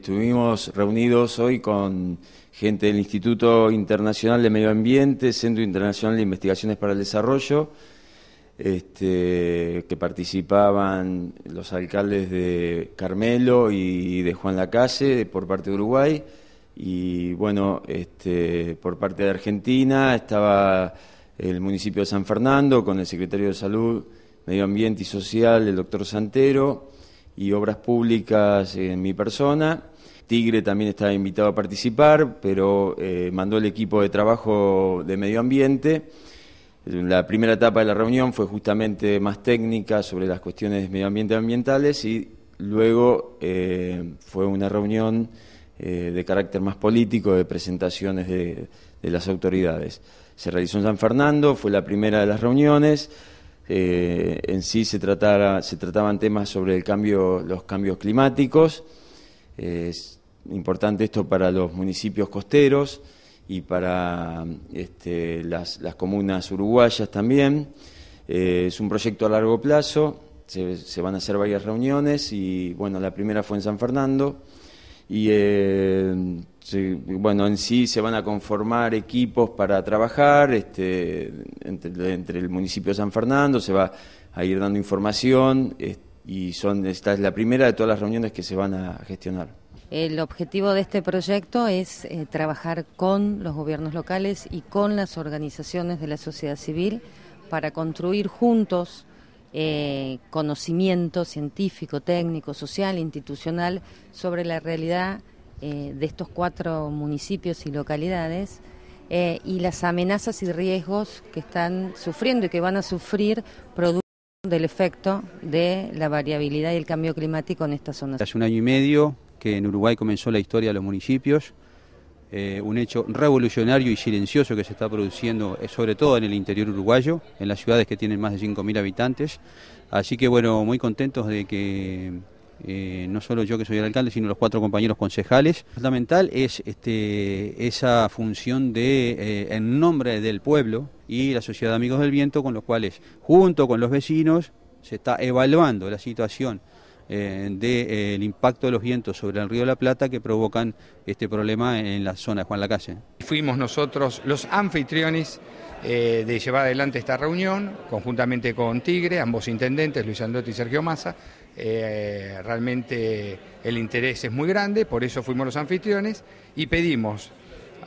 Estuvimos reunidos hoy con gente del Instituto Internacional de Medio Ambiente, Centro Internacional de Investigaciones para el Desarrollo, este, que participaban los alcaldes de Carmelo y de Juan Lacalle, por parte de Uruguay, y bueno, este, por parte de Argentina estaba el municipio de San Fernando con el secretario de Salud, Medio Ambiente y Social, el doctor Santero y Obras Públicas en mi persona. Tigre también estaba invitado a participar, pero eh, mandó el equipo de trabajo de medio ambiente. La primera etapa de la reunión fue justamente más técnica sobre las cuestiones medio ambiente ambientales y luego eh, fue una reunión eh, de carácter más político de presentaciones de, de las autoridades. Se realizó en San Fernando, fue la primera de las reuniones. Eh, en sí se, se trataban temas sobre el cambio, los cambios climáticos. es importante esto para los municipios costeros y para este, las, comunas uruguayas también. Eh, es un proyecto a largo plazo, se, se, van a hacer varias reuniones y bueno, la primera fue en San Fernando. Eh, y bueno, en sí se van a conformar equipos para trabajar este, entre, el municipio de San Fernando, se va a ir dando información y son, esta es la primera de todas las reuniones que se van a gestionar. El objetivo de este proyecto es eh, trabajar con los gobiernos locales y con las organizaciones de la sociedad civil para construir juntos eh, conocimiento científico, técnico, social, institucional sobre la realidad eh, de estos cuatro municipios y localidades eh, y las amenazas y riesgos que están sufriendo y que van a sufrir producto del efecto de la variabilidad y el cambio climático en estas zonas. Hace un año y medio que en Uruguay comenzó la historia de los municipios. Eh, un hecho revolucionario y silencioso que se está produciendo, eh, sobre todo en el interior uruguayo, en las ciudades que tienen más de 5.000 habitantes. Así que bueno, muy contentos de que eh, no solo yo que soy el alcalde, sino los cuatro compañeros concejales. Fundamental es este, esa función de, en nombre del pueblo y la Sociedad de Amigos del Viento, con los cuales, junto con los vecinos, se está evaluando la situación eh, del eh, impacto de los vientos sobre el río la Plata que provocan este problema en la zona de Juan Calle. Fuimos nosotros los anfitriones eh, de llevar adelante esta reunión, conjuntamente con Tigre, ambos intendentes, Luis Andotti y Sergio Massa. realmente el interés es muy grande, por eso fuimos los anfitriones y pedimos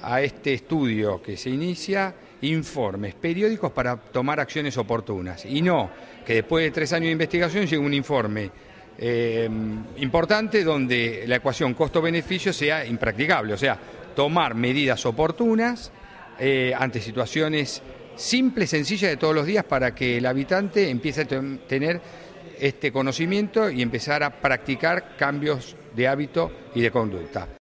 a este estudio que se inicia informes periódicos para tomar acciones oportunas y no que después de tres años de investigación llegue un informe eh, importante donde la ecuación costo-beneficio sea impracticable, o sea, tomar medidas oportunas eh, ante situaciones simples, sencillas de todos los días para que el habitante empiece a tener este conocimiento y empezar a practicar cambios de hábito y de conducta.